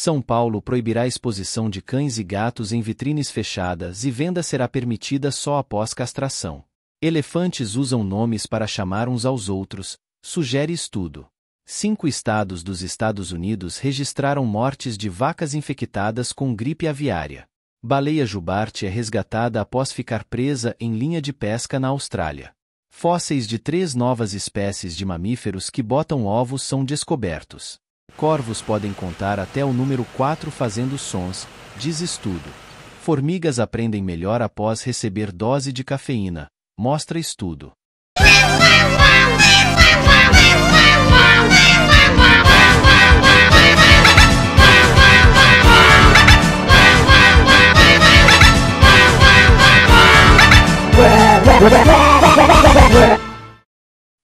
São Paulo proibirá exposição de cães e gatos em vitrines fechadas e venda será permitida só após castração. Elefantes usam nomes para chamar uns aos outros, sugere estudo. Cinco estados dos Estados Unidos registraram mortes de vacas infectadas com gripe aviária. Baleia jubarte é resgatada após ficar presa em linha de pesca na Austrália. Fósseis de três novas espécies de mamíferos que botam ovos são descobertos. Corvos podem contar até o número 4 fazendo sons, diz estudo. Formigas aprendem melhor após receber dose de cafeína, mostra estudo.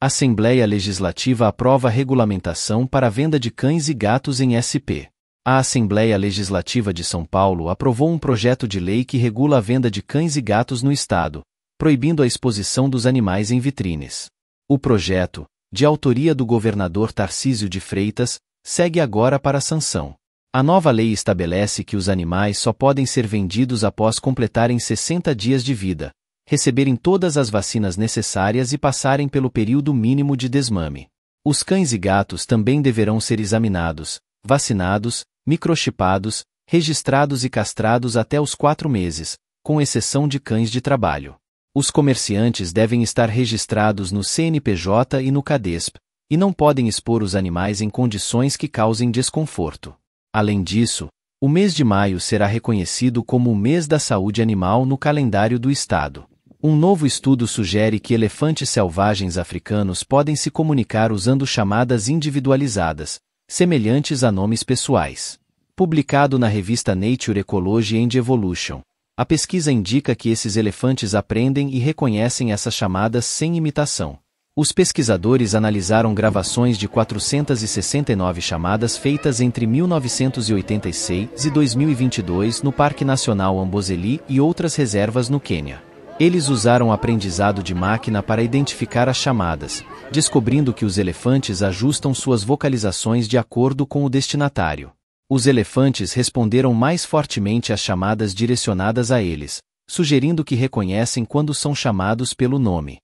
Assembleia Legislativa aprova regulamentação para a venda de cães e gatos em SP. A Assembleia Legislativa de São Paulo aprovou um projeto de lei que regula a venda de cães e gatos no Estado, proibindo a exposição dos animais em vitrines. O projeto, de autoria do governador Tarcísio de Freitas, segue agora para a sanção. A nova lei estabelece que os animais só podem ser vendidos após completarem 60 dias de vida, receberem todas as vacinas necessárias e passarem pelo período mínimo de desmame. Os cães e gatos também deverão ser examinados, vacinados, microchipados, registrados e castrados até os quatro meses, com exceção de cães de trabalho. Os comerciantes devem estar registrados no CNPJ e no CADESP, e não podem expor os animais em condições que causem desconforto. Além disso, o mês de maio será reconhecido como o mês da saúde animal no calendário do Estado. Um novo estudo sugere que elefantes selvagens africanos podem se comunicar usando chamadas individualizadas, semelhantes a nomes pessoais. Publicado na revista Nature Ecology and Evolution, a pesquisa indica que esses elefantes aprendem e reconhecem essas chamadas sem imitação. Os pesquisadores analisaram gravações de 469 chamadas feitas entre 1986 e 2022 no Parque Nacional Amboseli e outras reservas no Quênia. Eles usaram aprendizado de máquina para identificar as chamadas, descobrindo que os elefantes ajustam suas vocalizações de acordo com o destinatário. Os elefantes responderam mais fortemente às chamadas direcionadas a eles, sugerindo que reconhecem quando são chamados pelo nome.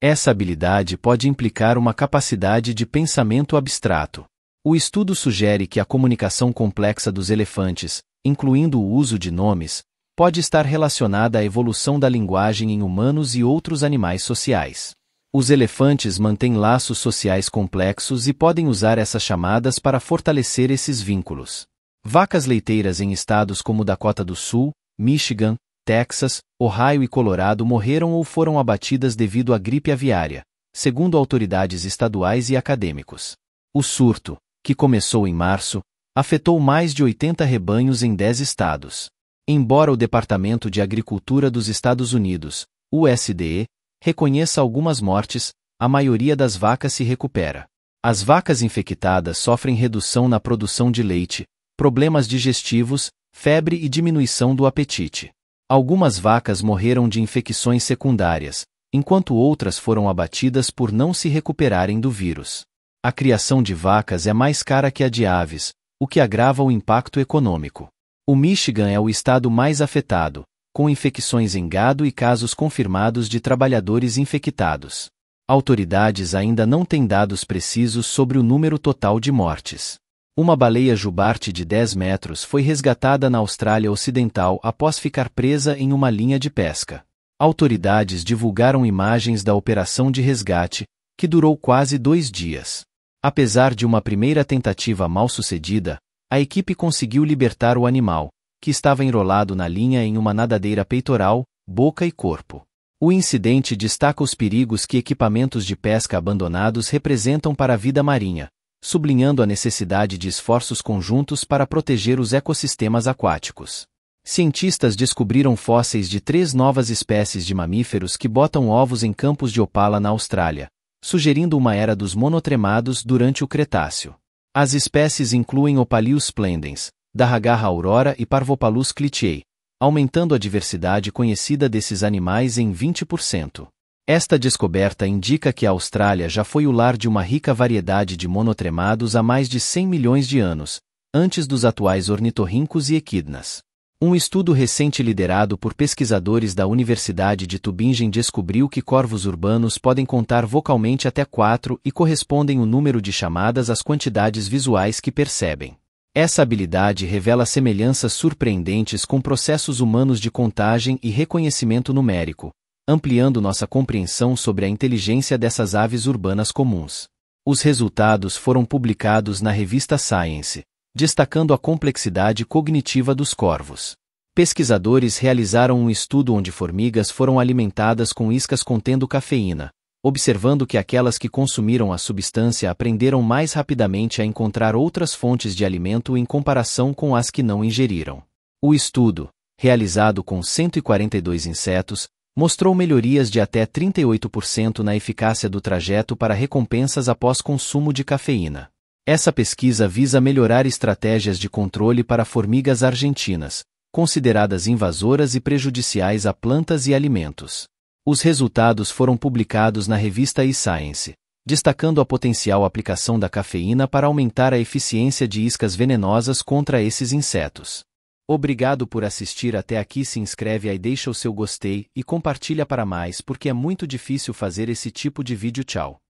Essa habilidade pode implicar uma capacidade de pensamento abstrato. O estudo sugere que a comunicação complexa dos elefantes, incluindo o uso de nomes, pode estar relacionada à evolução da linguagem em humanos e outros animais sociais. Os elefantes mantêm laços sociais complexos e podem usar essas chamadas para fortalecer esses vínculos. Vacas leiteiras em estados como Dakota do Sul, Michigan, Texas, Ohio e Colorado morreram ou foram abatidas devido à gripe aviária, segundo autoridades estaduais e acadêmicos. O surto, que começou em março, afetou mais de 80 rebanhos em 10 estados embora o Departamento de Agricultura dos Estados Unidos, USDE, reconheça algumas mortes, a maioria das vacas se recupera. As vacas infectadas sofrem redução na produção de leite, problemas digestivos, febre e diminuição do apetite. Algumas vacas morreram de infecções secundárias, enquanto outras foram abatidas por não se recuperarem do vírus. A criação de vacas é mais cara que a de aves, o que agrava o impacto econômico. O Michigan é o estado mais afetado, com infecções em gado e casos confirmados de trabalhadores infectados. Autoridades ainda não têm dados precisos sobre o número total de mortes. Uma baleia jubarte de 10 metros foi resgatada na Austrália Ocidental após ficar presa em uma linha de pesca. Autoridades divulgaram imagens da operação de resgate, que durou quase dois dias. Apesar de uma primeira tentativa mal sucedida, a equipe conseguiu libertar o animal, que estava enrolado na linha em uma nadadeira peitoral, boca e corpo. O incidente destaca os perigos que equipamentos de pesca abandonados representam para a vida marinha, sublinhando a necessidade de esforços conjuntos para proteger os ecossistemas aquáticos. Cientistas descobriram fósseis de três novas espécies de mamíferos que botam ovos em campos de opala na Austrália, sugerindo uma era dos monotremados durante o Cretáceo. As espécies incluem Opalius splendens, Darragarra aurora e Parvopalus clitiae, aumentando a diversidade conhecida desses animais em 20%. Esta descoberta indica que a Austrália já foi o lar de uma rica variedade de monotremados há mais de 100 milhões de anos, antes dos atuais ornitorrincos e equidnas. Um estudo recente liderado por pesquisadores da Universidade de Tubingen descobriu que corvos urbanos podem contar vocalmente até quatro e correspondem o número de chamadas às quantidades visuais que percebem. Essa habilidade revela semelhanças surpreendentes com processos humanos de contagem e reconhecimento numérico, ampliando nossa compreensão sobre a inteligência dessas aves urbanas comuns. Os resultados foram publicados na revista Science destacando a complexidade cognitiva dos corvos. Pesquisadores realizaram um estudo onde formigas foram alimentadas com iscas contendo cafeína, observando que aquelas que consumiram a substância aprenderam mais rapidamente a encontrar outras fontes de alimento em comparação com as que não ingeriram. O estudo, realizado com 142 insetos, mostrou melhorias de até 38% na eficácia do trajeto para recompensas após consumo de cafeína. Essa pesquisa visa melhorar estratégias de controle para formigas argentinas, consideradas invasoras e prejudiciais a plantas e alimentos. Os resultados foram publicados na revista eScience, destacando a potencial aplicação da cafeína para aumentar a eficiência de iscas venenosas contra esses insetos. Obrigado por assistir até aqui, se inscreve aí, deixa o seu gostei e compartilha para mais, porque é muito difícil fazer esse tipo de vídeo. Tchau.